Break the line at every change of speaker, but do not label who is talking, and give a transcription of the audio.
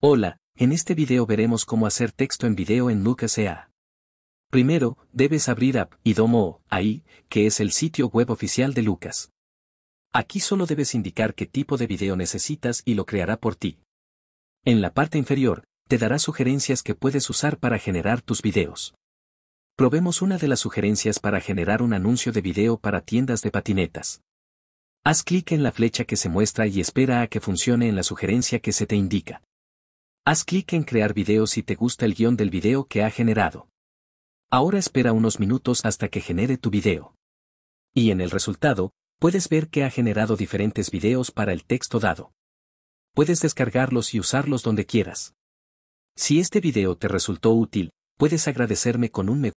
Hola, en este video veremos cómo hacer texto en video en Lucas EA. Primero, debes abrir App y Domo, ahí, que es el sitio web oficial de Lucas. Aquí solo debes indicar qué tipo de video necesitas y lo creará por ti. En la parte inferior, te dará sugerencias que puedes usar para generar tus videos. Probemos una de las sugerencias para generar un anuncio de video para tiendas de patinetas. Haz clic en la flecha que se muestra y espera a que funcione en la sugerencia que se te indica. Haz clic en crear video si te gusta el guión del video que ha generado. Ahora espera unos minutos hasta que genere tu video. Y en el resultado, puedes ver que ha generado diferentes videos para el texto dado. Puedes descargarlos y usarlos donde quieras. Si este video te resultó útil, puedes agradecerme con un me